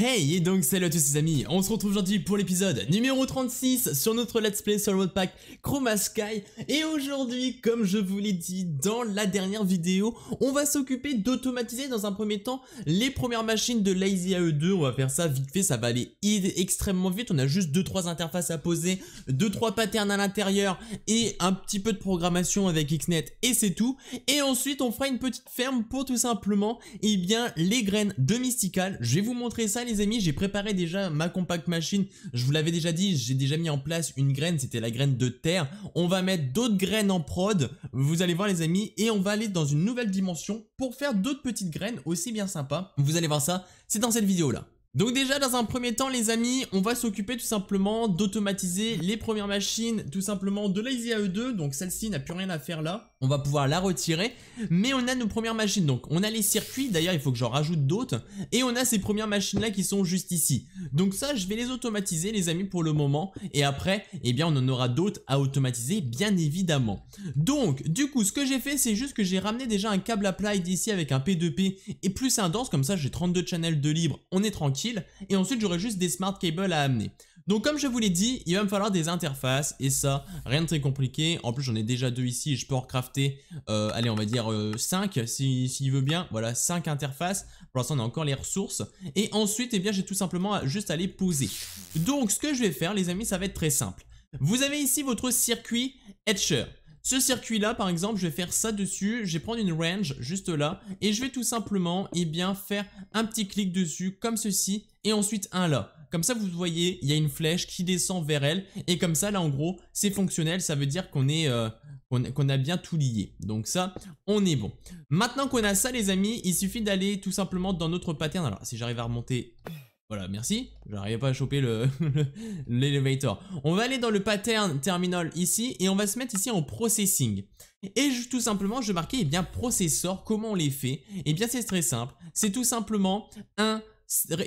Hey et donc salut à tous les amis, on se retrouve aujourd'hui pour l'épisode numéro 36 sur notre Let's Play sur le pack Chroma Sky et aujourd'hui comme je vous l'ai dit dans la dernière vidéo on va s'occuper d'automatiser dans un premier temps les premières machines de Lazy AE2 on va faire ça vite fait, ça va aller extrêmement vite on a juste 2-3 interfaces à poser 2-3 patterns à l'intérieur et un petit peu de programmation avec Xnet et c'est tout et ensuite on fera une petite ferme pour tout simplement eh bien les graines de Mystical, je vais vous montrer ça les amis, j'ai préparé déjà ma compact machine. Je vous l'avais déjà dit, j'ai déjà mis en place une graine, c'était la graine de terre. On va mettre d'autres graines en prod, vous allez voir les amis, et on va aller dans une nouvelle dimension pour faire d'autres petites graines aussi bien sympas. Vous allez voir ça, c'est dans cette vidéo là. Donc déjà dans un premier temps les amis, on va s'occuper tout simplement d'automatiser les premières machines tout simplement de la 2 e donc celle-ci n'a plus rien à faire là on va pouvoir la retirer. Mais on a nos premières machines, donc on a les circuits, d'ailleurs il faut que j'en rajoute d'autres. Et on a ces premières machines là qui sont juste ici. Donc ça je vais les automatiser les amis pour le moment. Et après, eh bien on en aura d'autres à automatiser bien évidemment. Donc du coup ce que j'ai fait c'est juste que j'ai ramené déjà un câble applied ici avec un P2P et plus un dense. Comme ça j'ai 32 channels de libre, on est tranquille. Et ensuite j'aurai juste des smart cables à amener. Donc comme je vous l'ai dit, il va me falloir des interfaces et ça, rien de très compliqué. En plus j'en ai déjà deux ici, je peux en crafter, euh, allez on va dire 5 euh, s'il veut bien. Voilà, cinq interfaces. Pour l'instant on a encore les ressources. Et ensuite, eh bien j'ai tout simplement juste à les poser. Donc ce que je vais faire les amis, ça va être très simple. Vous avez ici votre circuit Etcher. Ce circuit là par exemple je vais faire ça dessus, je vais prendre une range juste là et je vais tout simplement eh bien faire un petit clic dessus comme ceci et ensuite un là. Comme ça, vous voyez, il y a une flèche qui descend vers elle. Et comme ça, là, en gros, c'est fonctionnel. Ça veut dire euh, qu'on est... qu'on a bien tout lié. Donc ça, on est bon. Maintenant qu'on a ça, les amis, il suffit d'aller tout simplement dans notre pattern. Alors, si j'arrive à remonter... Voilà, merci. J'arrivais pas à choper l'elevator. on va aller dans le pattern terminal ici et on va se mettre ici en processing. Et tout simplement, je marquer, eh bien, processeur, comment on les fait Eh bien, c'est très simple. C'est tout simplement un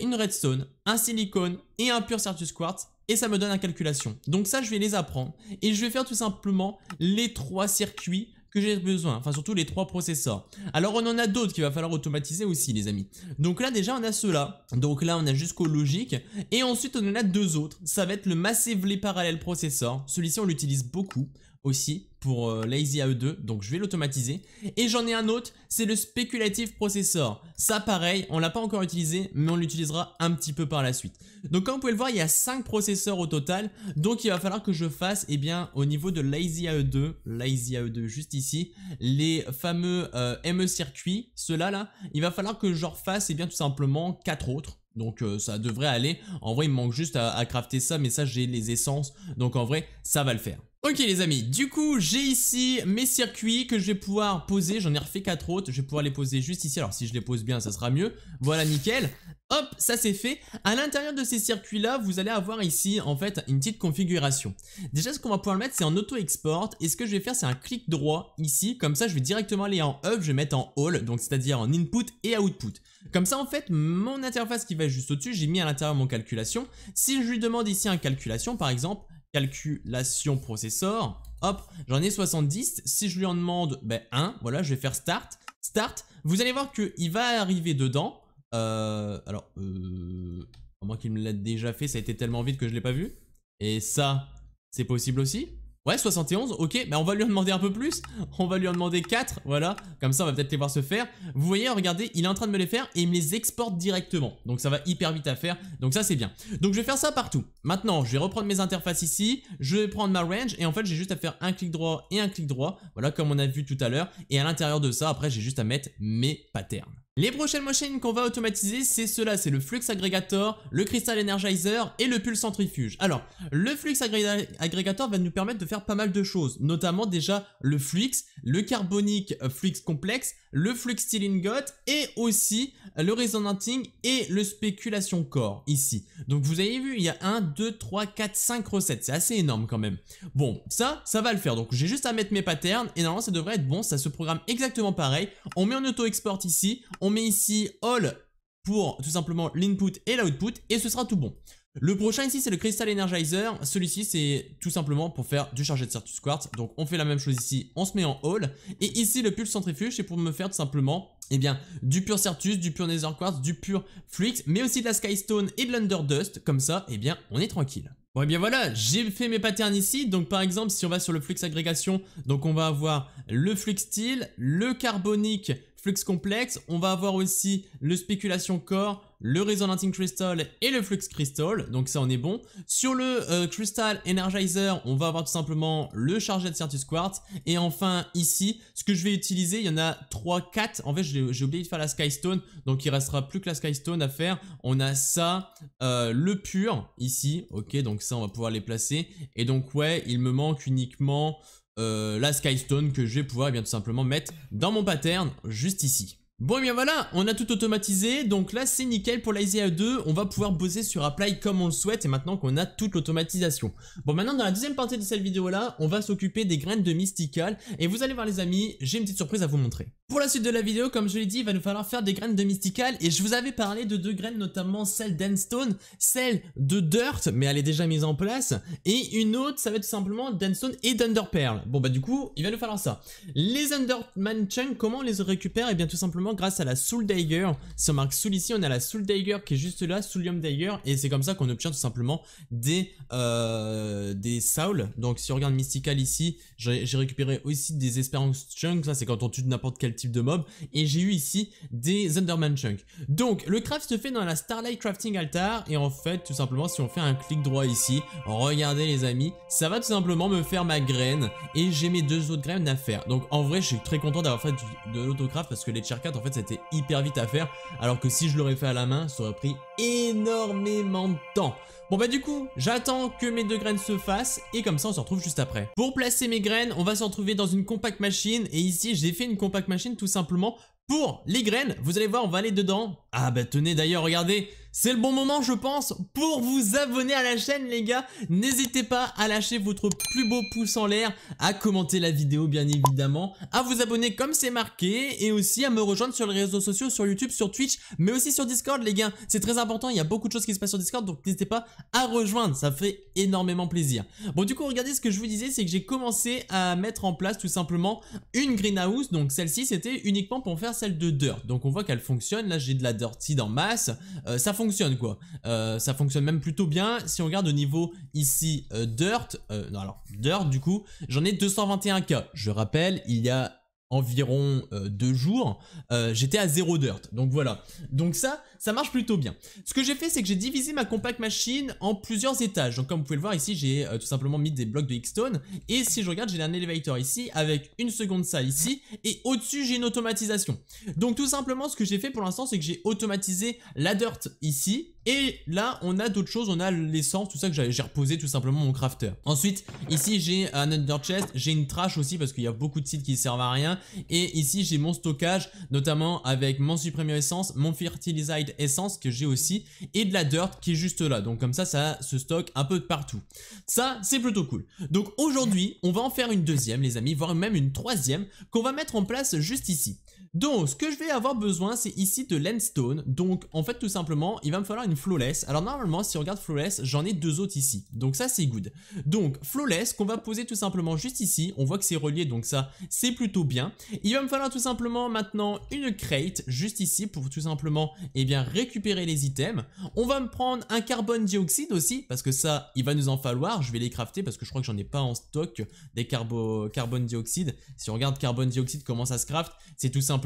une redstone, un silicone et un pur Certus Quartz et ça me donne la calculation. Donc ça, je vais les apprendre et je vais faire tout simplement les trois circuits que j'ai besoin, enfin surtout les trois processeurs. Alors on en a d'autres qu'il va falloir automatiser aussi les amis. Donc là déjà on a ceux-là, donc là on a jusqu'au logique, et ensuite on en a deux autres, ça va être le Massively parallèle Processor, celui-ci on l'utilise beaucoup, aussi pour euh, Lazy AE2, donc je vais l'automatiser. Et j'en ai un autre, c'est le spéculative processor. Ça pareil, on l'a pas encore utilisé, mais on l'utilisera un petit peu par la suite. Donc comme vous pouvez le voir, il y a 5 processeurs au total, donc il va falloir que je fasse, eh bien, au niveau de Lazy AE2, Lazy AE2 juste ici, les fameux euh, ME circuits, ceux-là là, il va falloir que je refasse, eh bien, tout simplement 4 autres. Donc euh, ça devrait aller, en vrai il me manque juste à crafter ça mais ça j'ai les essences donc en vrai ça va le faire. Ok les amis, du coup j'ai ici mes circuits que je vais pouvoir poser, j'en ai refait quatre autres, je vais pouvoir les poser juste ici, alors si je les pose bien ça sera mieux, voilà nickel, hop ça c'est fait, à l'intérieur de ces circuits là vous allez avoir ici en fait une petite configuration, déjà ce qu'on va pouvoir mettre c'est en auto-export et ce que je vais faire c'est un clic droit ici, comme ça je vais directement aller en up je vais mettre en all, donc c'est à dire en input et output, comme ça en fait mon interface qui va juste au dessus, j'ai mis à l'intérieur mon calculation, si je lui demande ici un calculation par exemple, calculation processeur. Hop, j'en ai 70. Si je lui en demande ben, 1, voilà, je vais faire start. Start, vous allez voir qu'il va arriver dedans. Euh, alors, euh, à moins qu'il me l'a déjà fait, ça a été tellement vite que je ne l'ai pas vu. Et ça, c'est possible aussi. Ouais, 71, ok, mais bah, on va lui en demander un peu plus. On va lui en demander 4, voilà. Comme ça, on va peut-être les voir se faire. Vous voyez, regardez, il est en train de me les faire et il me les exporte directement. Donc ça va hyper vite à faire, donc ça c'est bien. Donc je vais faire ça partout. Maintenant, je vais reprendre mes interfaces ici, je vais prendre ma range et en fait, j'ai juste à faire un clic droit et un clic droit. Voilà, comme on a vu tout à l'heure. Et à l'intérieur de ça, après, j'ai juste à mettre mes patterns. Les prochaines machines qu'on va automatiser, c'est cela, c'est le Flux Aggregator, le Crystal Energizer et le Pulse Centrifuge. Alors, le Flux Aggregator va nous permettre de faire pas mal de choses, notamment déjà le Flux, le Carbonique euh, Flux Complexe, le Flux Stealing Got et aussi le Resonanting et le Spéculation Core ici. Donc vous avez vu, il y a 1, 2, 3, 4, 5 recettes, c'est assez énorme quand même. Bon, ça, ça va le faire, donc j'ai juste à mettre mes patterns et normalement ça devrait être bon, ça se programme exactement pareil. On met en auto-export ici, on met ici all pour tout simplement l'input et l'output et ce sera tout bon. Le prochain ici c'est le Crystal Energizer, celui-ci c'est tout simplement pour faire du chargé de Certus Quartz, donc on fait la même chose ici, on se met en All. et ici le Pulse Centrifuge c'est pour me faire tout simplement, eh bien, du pur Certus, du pur Nether Quartz, du pur Flux, mais aussi de la Skystone et de l'Underdust, comme ça, eh bien, on est tranquille. Bon et eh bien voilà, j'ai fait mes patterns ici, donc par exemple si on va sur le flux agrégation, donc on va avoir le flux Steel, le carbonique, flux complexe. On va avoir aussi le spéculation core, le resonating crystal et le flux crystal. Donc ça, on est bon. Sur le euh, crystal energizer, on va avoir tout simplement le de Certus quartz. Et enfin, ici, ce que je vais utiliser, il y en a 3, 4. En fait, j'ai oublié de faire la skystone. Donc il restera plus que la skystone à faire. On a ça, euh, le pur ici. Ok, donc ça, on va pouvoir les placer. Et donc ouais, il me manque uniquement... Euh, la Skystone que je vais pouvoir eh bien, tout simplement mettre dans mon pattern juste ici. Bon et eh bien voilà, on a tout automatisé, donc là c'est nickel pour a 2, on va pouvoir bosser sur Apply comme on le souhaite et maintenant qu'on a toute l'automatisation. Bon maintenant dans la deuxième partie de cette vidéo là, on va s'occuper des graines de Mystical et vous allez voir les amis, j'ai une petite surprise à vous montrer. Pour la suite de la vidéo, comme je l'ai dit, il va nous falloir faire des graines de Mystical et je vous avais parlé de deux graines notamment celle d'Enstone, celle de Dirt, mais elle est déjà mise en place, et une autre ça va être tout simplement d'Enstone et d'Underpearl. Bon bah du coup, il va nous falloir ça. Les Underman Chunk, comment on les récupère Et eh bien tout simplement grâce à la Soul Dagger. Si on marque Soul ici, on a la Soul Dagger qui est juste là, Soulium Dagger, et c'est comme ça qu'on obtient tout simplement des, euh, des Souls. Donc si on regarde Mystical ici, j'ai récupéré aussi des Esperance Chunks ça c'est quand on tue n'importe quel type de mob, et j'ai eu ici des Underman Chunks Donc le craft se fait dans la Starlight Crafting Altar, et en fait tout simplement si on fait un clic droit ici, regardez les amis, ça va tout simplement me faire ma graine, et j'ai mes deux autres graines à faire. Donc en vrai je suis très content d'avoir fait de l'autocraft parce que les tier en fait c'était hyper vite à faire alors que si je l'aurais fait à la main ça aurait pris énormément de temps. Bon bah du coup j'attends que mes deux graines se fassent et comme ça on se retrouve juste après. Pour placer mes graines on va s'en retrouver dans une compact machine et ici j'ai fait une compact machine tout simplement pour les graines. Vous allez voir on va aller dedans. Ah bah tenez d'ailleurs regardez c'est le bon moment je pense pour vous abonner à la chaîne les gars. N'hésitez pas à lâcher votre plus beau pouce en l'air, à commenter la vidéo bien évidemment, à vous abonner comme c'est marqué et aussi à me rejoindre sur les réseaux sociaux, sur YouTube, sur Twitch, mais aussi sur Discord les gars. C'est très important, il y a beaucoup de choses qui se passent sur Discord donc n'hésitez pas à rejoindre, ça fait énormément plaisir. Bon du coup regardez ce que je vous disais c'est que j'ai commencé à mettre en place tout simplement une greenhouse donc celle-ci c'était uniquement pour faire celle de dirt. Donc on voit qu'elle fonctionne, là j'ai de la dirty en masse, euh, ça fonctionne quoi. Euh, ça fonctionne même plutôt bien. Si on regarde au niveau ici euh, Dirt, euh, non alors Dirt du coup, j'en ai 221K. Je rappelle, il y a environ euh, deux jours, euh, j'étais à zéro dirt. Donc voilà. Donc ça, ça marche plutôt bien. Ce que j'ai fait, c'est que j'ai divisé ma compact machine en plusieurs étages. Donc comme vous pouvez le voir ici, j'ai euh, tout simplement mis des blocs de X-Stone. Et si je regarde, j'ai un elevator ici, avec une seconde salle ici. Et au-dessus, j'ai une automatisation. Donc tout simplement, ce que j'ai fait pour l'instant, c'est que j'ai automatisé la dirt ici, et là, on a d'autres choses, on a l'essence, tout ça que j'ai reposé tout simplement mon crafter. Ensuite, ici j'ai un under chest, j'ai une trash aussi parce qu'il y a beaucoup de sites qui servent à rien. Et ici j'ai mon stockage, notamment avec mon supreme essence, mon fertilized essence que j'ai aussi, et de la dirt qui est juste là. Donc comme ça, ça se stocke un peu partout. Ça, c'est plutôt cool. Donc aujourd'hui, on va en faire une deuxième les amis, voire même une troisième qu'on va mettre en place juste ici. Donc, ce que je vais avoir besoin, c'est ici de l'endstone. Donc, en fait, tout simplement, il va me falloir une flawless. Alors, normalement, si on regarde flawless, j'en ai deux autres ici. Donc, ça, c'est good. Donc, flawless qu'on va poser tout simplement juste ici. On voit que c'est relié, donc ça, c'est plutôt bien. Il va me falloir tout simplement maintenant une crate juste ici pour tout simplement, eh bien, récupérer les items. On va me prendre un carbone dioxyde aussi parce que ça, il va nous en falloir. Je vais les crafter parce que je crois que j'en ai pas en stock des carbone dioxyde. Si on regarde carbone dioxyde, comment ça se craft, c'est tout simplement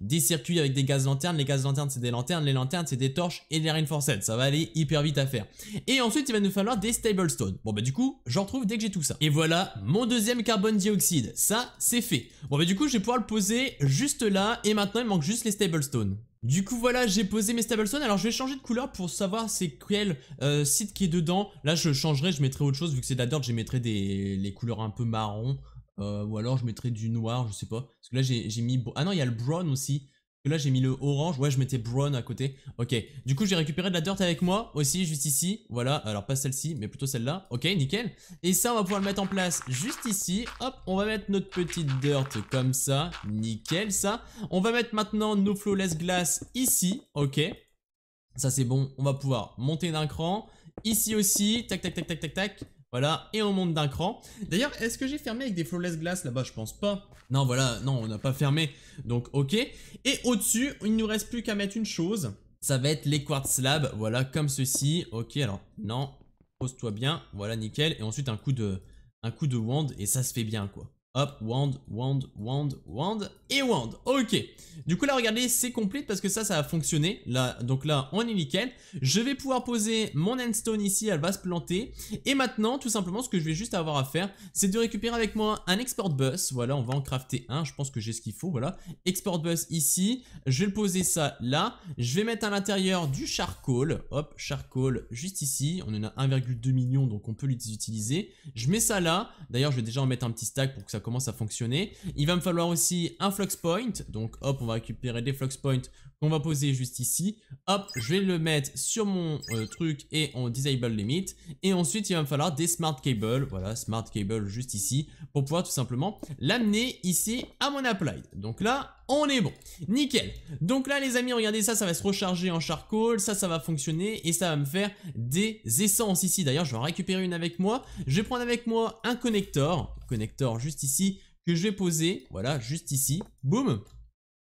des circuits avec des gaz lanternes. Les gaz lanternes, c'est des lanternes. Les lanternes, c'est des torches et des reinforced. Ça va aller hyper vite à faire. Et ensuite, il va nous falloir des stable stones. Bon, bah, du coup, j'en retrouve dès que j'ai tout ça. Et voilà mon deuxième carbone dioxyde. Ça, c'est fait. Bon, bah, du coup, je vais pouvoir le poser juste là. Et maintenant, il manque juste les stable stones. Du coup voilà j'ai posé mes stable stablestones Alors je vais changer de couleur pour savoir c'est quel euh, site qui est dedans Là je changerai je mettrai autre chose Vu que c'est de la dirt je mettrai des les couleurs un peu marron euh, ou alors je mettrais du noir, je sais pas. Parce que là j'ai mis... Ah non, il y a le brown aussi. que là j'ai mis le orange. Ouais, je mettais brown à côté. Ok. Du coup j'ai récupéré de la dirt avec moi aussi, juste ici. Voilà. Alors pas celle-ci, mais plutôt celle-là. Ok, nickel. Et ça on va pouvoir le mettre en place juste ici. Hop, on va mettre notre petite dirt comme ça. Nickel ça. On va mettre maintenant nos flawless glass ici. Ok. Ça c'est bon, on va pouvoir monter d'un cran. Ici aussi, tac tac tac tac tac tac. Voilà, et on monte d'un cran. D'ailleurs, est-ce que j'ai fermé avec des flawless glass là-bas Je pense pas. Non, voilà, non, on n'a pas fermé. Donc, ok. Et au-dessus, il nous reste plus qu'à mettre une chose. Ça va être les quartz slabs, voilà, comme ceci. Ok, alors, non, pose-toi bien. Voilà, nickel. Et ensuite, un coup de, un coup de wand, et ça se fait bien, quoi. Hop, wand, wand, wand, wand et wand. Ok. Du coup là, regardez, c'est complet parce que ça, ça a fonctionné. Là, donc là, on est nickel. Je vais pouvoir poser mon endstone ici, elle va se planter. Et maintenant, tout simplement, ce que je vais juste avoir à faire, c'est de récupérer avec moi un export bus. Voilà, on va en crafter un. Je pense que j'ai ce qu'il faut, voilà. Export bus ici. Je vais le poser ça là. Je vais mettre à l'intérieur du charcoal. Hop, charcoal juste ici. On en a 1,2 million, donc on peut l'utiliser. Je mets ça là. D'ailleurs, je vais déjà en mettre un petit stack pour que ça commence à fonctionner. Il va me falloir aussi un flux point, donc hop, on va récupérer des flux points on va poser juste ici. Hop, je vais le mettre sur mon euh, truc et on disable limit. Et ensuite, il va me falloir des smart cables. Voilà, smart cable juste ici pour pouvoir tout simplement l'amener ici à mon applied. Donc là, on est bon. Nickel. Donc là, les amis, regardez ça, ça va se recharger en charcoal. Ça, ça va fonctionner et ça va me faire des essences ici. D'ailleurs, je vais en récupérer une avec moi. Je vais prendre avec moi un connecteur Connecteur juste ici que je vais poser. Voilà, juste ici. Boum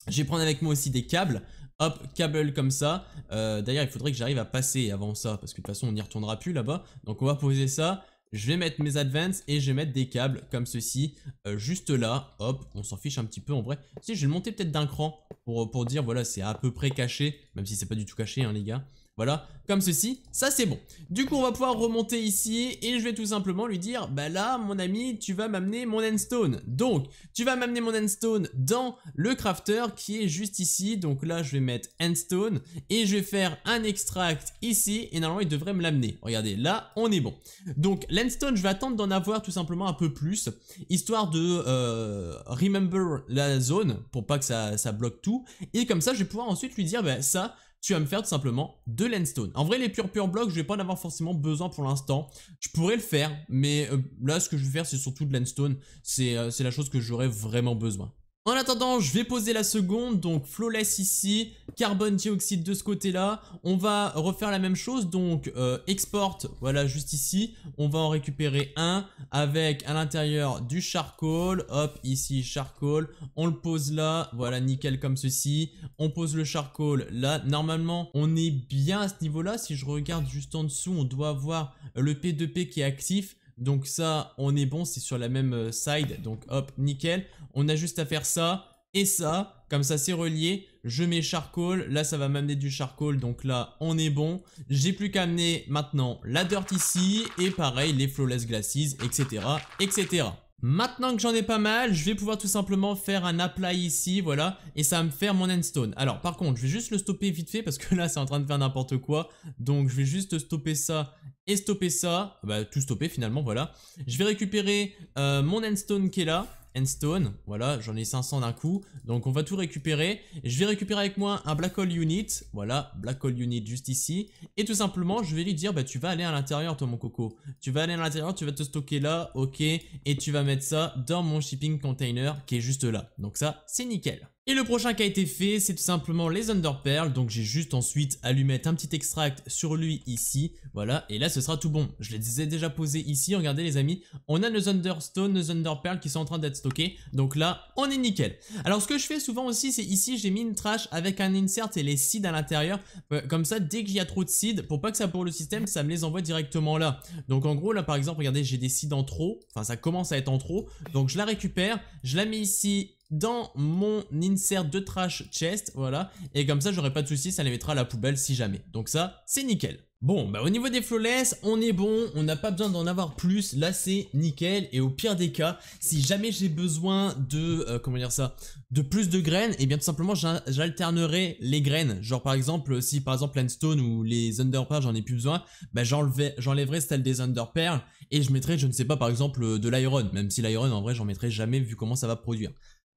je vais prendre avec moi aussi des câbles. Hop, câble comme ça. Euh, d'ailleurs, il faudrait que j'arrive à passer avant ça, parce que de toute façon, on n'y retournera plus là-bas. Donc, on va poser ça. Je vais mettre mes advance et je vais mettre des câbles comme ceci, euh, juste là. Hop, on s'en fiche un petit peu en vrai. Si, je vais le monter peut-être d'un cran pour, pour dire, voilà, c'est à peu près caché, même si c'est pas du tout caché, hein, les gars. Voilà, comme ceci, ça c'est bon. Du coup, on va pouvoir remonter ici et je vais tout simplement lui dire, bah là, mon ami, tu vas m'amener mon endstone. Donc, tu vas m'amener mon endstone dans le crafter qui est juste ici. Donc là, je vais mettre endstone et je vais faire un extract ici et normalement, il devrait me l'amener. Regardez, là, on est bon. Donc, l'endstone, je vais attendre d'en avoir tout simplement un peu plus, histoire de euh, remember la zone pour pas que ça, ça bloque tout. Et comme ça, je vais pouvoir ensuite lui dire, bah ça, tu vas me faire tout simplement de l'endstone. En vrai, les pure pure blocs, je vais pas en avoir forcément besoin pour l'instant. Je pourrais le faire, mais euh, là, ce que je vais faire, c'est surtout de l'endstone. Euh, c'est la chose que j'aurais vraiment besoin. En attendant, je vais poser la seconde, donc flawless ici, carbone dioxyde de ce côté-là. On va refaire la même chose, donc euh, export, voilà, juste ici. On va en récupérer un avec à l'intérieur du charcoal. Hop, ici, charcoal. On le pose là, voilà, nickel comme ceci. On pose le charcoal là. Normalement, on est bien à ce niveau-là. Si je regarde juste en dessous, on doit avoir le P2P qui est actif. Donc ça, on est bon, c'est sur la même euh, side. Donc hop, nickel. On a juste à faire ça et ça. Comme ça, c'est relié. Je mets charcoal. Là, ça va m'amener du charcoal. Donc là, on est bon. J'ai plus qu'à amener maintenant la dirt ici. Et pareil, les flawless glacis, etc. etc. Maintenant que j'en ai pas mal, je vais pouvoir tout simplement faire un apply ici, voilà, et ça va me faire mon endstone. Alors par contre, je vais juste le stopper vite fait parce que là c'est en train de faire n'importe quoi, donc je vais juste stopper ça et stopper ça, ah bah tout stopper finalement, voilà. Je vais récupérer euh, mon endstone qui est là, endstone, voilà, j'en ai 500 d'un coup, donc on va tout récupérer. Je vais récupérer avec moi un black hole unit, voilà, black hole unit juste ici, et tout simplement je vais lui dire, bah tu vas aller à l'intérieur toi mon coco, tu vas aller à l'intérieur, tu vas te stocker là, ok, et tu vas mettre ça dans mon shipping container qui est juste là, donc ça c'est nickel. Et le prochain qui a été fait, c'est tout simplement les pearls. donc j'ai juste ensuite à lui mettre un petit extract sur lui ici, voilà, et là ce sera tout bon. Je les ai déjà posés ici, regardez les amis, on a nos Understone, nos pearls qui sont en train d'être stockés, donc là, on est nickel. Alors ce que je fais souvent aussi, c'est ici j'ai mis une trash avec un insert et les seeds à l'intérieur, euh, comme ça dès qu'il y a trop de seeds, pour pas que ça pour le système, ça me les envoie directement là. Donc en gros là par exemple, regardez, j'ai des seeds en trop, enfin ça commence à être en trop, donc je la récupère, je la mets ici dans mon insert de trash chest, voilà, et comme ça j'aurai pas de soucis, ça les mettra à la poubelle si jamais. Donc ça, c'est nickel. Bon, bah au niveau des flawless, on est bon, on n'a pas besoin d'en avoir plus, là c'est nickel, et au pire des cas, si jamais j'ai besoin de, euh, comment dire ça, de plus de graines, et eh bien tout simplement j'alternerai les graines, genre par exemple, si par exemple stone ou les Underpearls j'en ai plus besoin, bah j'enlèverai celle des Underpearls, et je mettrai, je ne sais pas, par exemple de l'iron, même si l'iron en vrai j'en mettrai jamais vu comment ça va produire.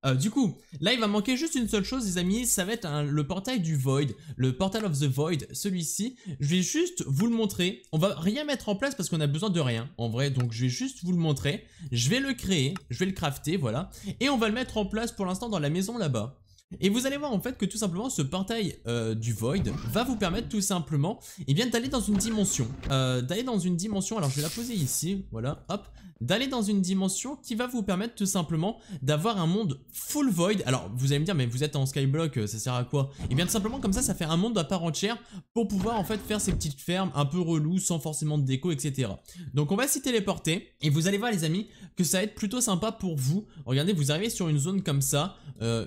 Euh, du coup, là il va manquer juste une seule chose les amis, ça va être le portail du Void, le Portal of the Void, celui-ci. Je vais juste vous le montrer, on va rien mettre en place parce qu'on a besoin de rien en vrai, donc je vais juste vous le montrer. Je vais le créer, je vais le crafter, voilà, et on va le mettre en place pour l'instant dans la maison là-bas. Et vous allez voir en fait que tout simplement ce portail euh, du Void va vous permettre tout simplement Et eh bien d'aller dans une dimension. Euh, d'aller dans une dimension, alors je vais la poser ici, voilà, hop. D'aller dans une dimension qui va vous permettre tout simplement d'avoir un monde full Void. Alors vous allez me dire mais vous êtes en Skyblock, euh, ça sert à quoi Et eh bien tout simplement comme ça, ça fait un monde à part entière pour pouvoir en fait faire ces petites fermes un peu relou sans forcément de déco etc. Donc on va s'y téléporter et vous allez voir les amis que ça va être plutôt sympa pour vous. Regardez vous arrivez sur une zone comme ça,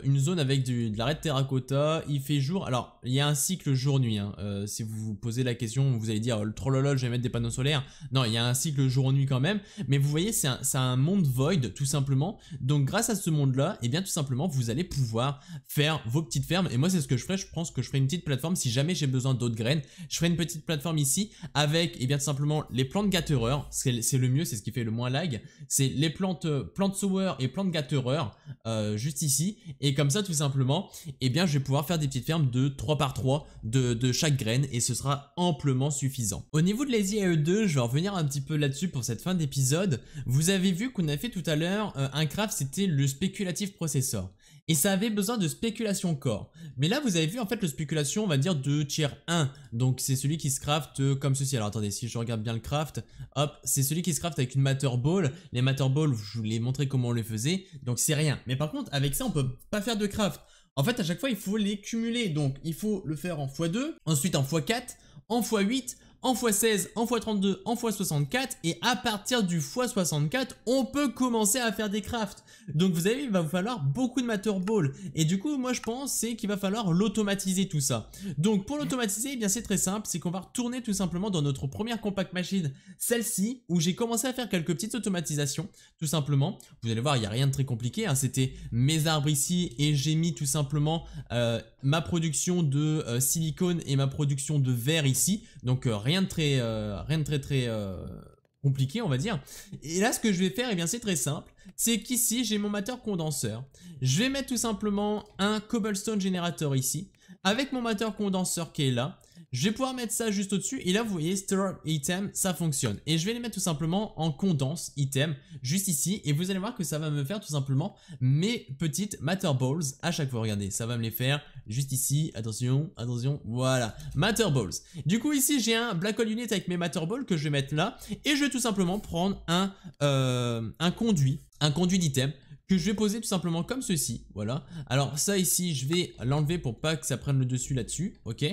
une zone avec du de la de terracotta. Il fait jour. Alors, il y a un cycle jour-nuit. Hein. Euh, si vous vous posez la question, vous allez dire oh, le trollolol, je vais mettre des panneaux solaires. Non, il y a un cycle jour-nuit quand même. Mais vous voyez, c'est un, monde void tout simplement. Donc grâce à ce monde-là, et eh bien tout simplement, vous allez pouvoir faire vos petites fermes. Et moi, c'est ce que je ferai. Je pense que je ferai une petite plateforme si jamais j'ai besoin d'autres graines. Je ferai une petite plateforme ici avec, et eh bien tout simplement, les plantes gâtereurs. C'est le mieux, c'est ce qui fait le moins lag. C'est les plantes, euh, plantes sower et plantes gâtereurs euh, juste ici. Et comme ça, tout simplement, et eh bien je vais pouvoir faire des petites fermes de 3 par 3 de, chaque graine et ce sera amplement suffisant. Au niveau de Lazy AE2, je vais revenir un petit peu là-dessus pour cette fin d'épisode. Vous avez vu qu'on a fait tout à l'heure, euh, un craft c'était le spéculatif processor et ça avait besoin de spéculation corps. Mais là, vous avez vu en fait le spéculation, on va dire, de tier 1. Donc c'est celui qui se craft euh, comme ceci. Alors attendez, si je regarde bien le craft, hop, c'est celui qui se craft avec une Matter Ball. Les Matter Ball, je vous l'ai montré comment on les faisait, donc c'est rien. Mais par contre, avec ça, on peut pas faire de craft. En fait, à chaque fois, il faut les cumuler. Donc, il faut le faire en x2, ensuite en x4, en x8, en x16, en x32, en x64 et à partir du x64, on peut commencer à faire des crafts. Donc vous avez il va vous falloir beaucoup de Matter Ball et du coup, moi je pense c'est qu'il va falloir l'automatiser tout ça. Donc pour l'automatiser, eh bien c'est très simple, c'est qu'on va retourner tout simplement dans notre première compact machine, celle-ci où j'ai commencé à faire quelques petites automatisations tout simplement. Vous allez voir, il n'y a rien de très compliqué, hein. c'était mes arbres ici et j'ai mis tout simplement euh, ma production de euh, silicone et ma production de verre ici. Donc euh, rien rien de très, euh, rien très, très euh, compliqué, on va dire. Et là, ce que je vais faire, et eh bien, c'est très simple. C'est qu'ici, j'ai mon moteur condenseur. Je vais mettre tout simplement un cobblestone générateur ici, avec mon moteur condenseur qui est là. Je vais pouvoir mettre ça juste au-dessus. Et là, vous voyez, store Item, ça fonctionne. Et je vais les mettre tout simplement en condense Item, juste ici. Et vous allez voir que ça va me faire tout simplement mes petites Matter Balls à chaque fois. Regardez, ça va me les faire juste ici. Attention, attention, voilà. Matter Balls. Du coup, ici, j'ai un Black Hole Unit avec mes Matter Balls que je vais mettre là. Et je vais tout simplement prendre un, euh, un conduit, un conduit d'item que je vais poser tout simplement comme ceci, voilà. Alors ça ici, je vais l'enlever pour pas que ça prenne le dessus là-dessus, ok.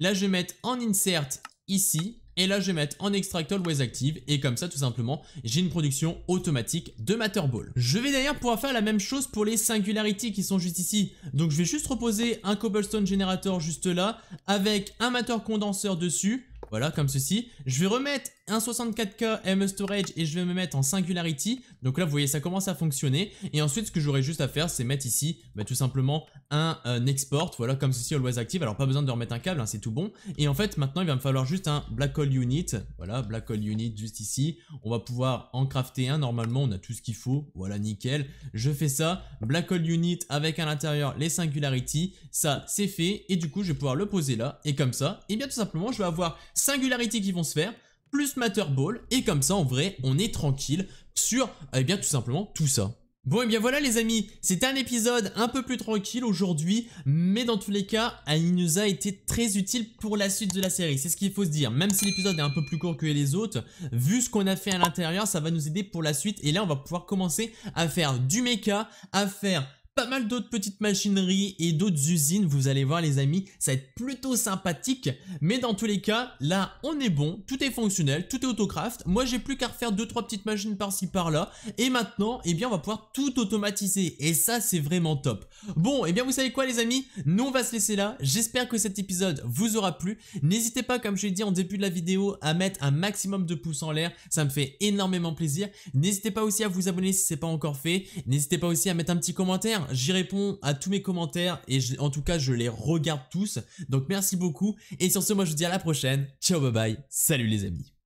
Là, je vais mettre en insert ici, et là, je vais mettre en extract always active. Et comme ça, tout simplement, j'ai une production automatique de ball Je vais d'ailleurs pouvoir faire la même chose pour les singularités qui sont juste ici. Donc, je vais juste reposer un cobblestone generator juste là, avec un matter condenseur dessus. Voilà, comme ceci. Je vais remettre un 64K M Storage et je vais me mettre en Singularity. Donc là, vous voyez, ça commence à fonctionner. Et ensuite, ce que j'aurais juste à faire, c'est mettre ici, bah, tout simplement, un, euh, export. Voilà, comme ceci, Always Active. Alors, pas besoin de remettre un câble, hein, c'est tout bon. Et en fait, maintenant, il va me falloir juste un Black Hole Unit. Voilà, Black Hole Unit juste ici. On va pouvoir en crafter un. Normalement, on a tout ce qu'il faut. Voilà, nickel. Je fais ça. Black Hole Unit avec à l'intérieur les Singularity. Ça, c'est fait. Et du coup, je vais pouvoir le poser là. Et comme ça, et eh bien, tout simplement, je vais avoir singularités qui vont se faire, plus Matter Ball, et comme ça, en vrai, on est tranquille sur, eh bien, tout simplement, tout ça. Bon et eh bien voilà les amis, c'était un épisode un peu plus tranquille aujourd'hui, mais dans tous les cas, ah, il nous a été très utile pour la suite de la série, c'est ce qu'il faut se dire. Même si l'épisode est un peu plus court que les autres, vu ce qu'on a fait à l'intérieur, ça va nous aider pour la suite. Et là, on va pouvoir commencer à faire du mecha, à faire pas mal d'autres petites machineries et d'autres usines, vous allez voir les amis, ça va être plutôt sympathique. Mais dans tous les cas, là on est bon, tout est fonctionnel, tout est autocraft. Moi j'ai plus qu'à refaire deux 3 petites machines par-ci par-là. Et maintenant, eh bien on va pouvoir tout automatiser et ça c'est vraiment top. Bon, eh bien vous savez quoi les amis, nous on va se laisser là. J'espère que cet épisode vous aura plu. N'hésitez pas comme je l'ai dit en début de la vidéo à mettre un maximum de pouces en l'air, ça me fait énormément plaisir. N'hésitez pas aussi à vous abonner si c'est pas encore fait. N'hésitez pas aussi à mettre un petit commentaire j'y réponds à tous mes commentaires et en tout cas je les regarde tous. Donc merci beaucoup et sur ce moi je vous dis à la prochaine. Ciao bye bye, salut les amis.